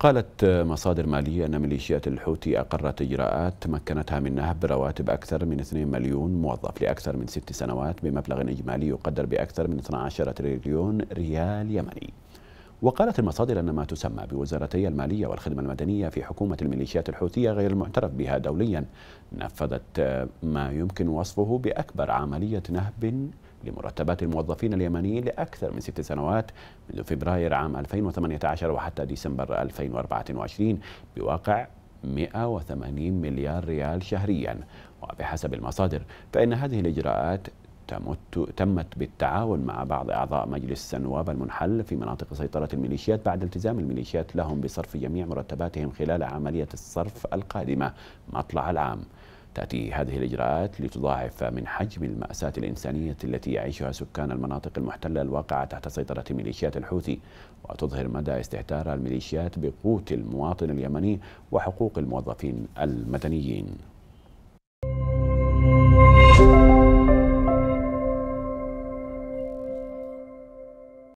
قالت مصادر مالية أن ميليشيات الحوثي أقرت إجراءات مكنتها من نهب رواتب أكثر من 2 مليون موظف لأكثر من ست سنوات بمبلغ إجمالي يقدر بأكثر من 12 تريليون ريال يمني وقالت المصادر أن ما تسمى بوزارتي المالية والخدمة المدنية في حكومة الميليشيات الحوثية غير المعترف بها دوليا نفذت ما يمكن وصفه بأكبر عملية نهب لمرتبات الموظفين اليمنيين لأكثر من ست سنوات منذ فبراير عام 2018 وحتى ديسمبر 2024 بواقع 180 مليار ريال شهريا وبحسب المصادر فإن هذه الإجراءات تمت بالتعاون مع بعض أعضاء مجلس النواب المنحل في مناطق سيطرة الميليشيات بعد التزام الميليشيات لهم بصرف جميع مرتباتهم خلال عملية الصرف القادمة مطلع العام تأتي هذه الإجراءات لتضاعف من حجم المأساة الإنسانية التي يعيشها سكان المناطق المحتلة الواقعة تحت سيطرة ميليشيات الحوثي وتظهر مدى استهتار الميليشيات بقوت المواطن اليمني وحقوق الموظفين المدنيين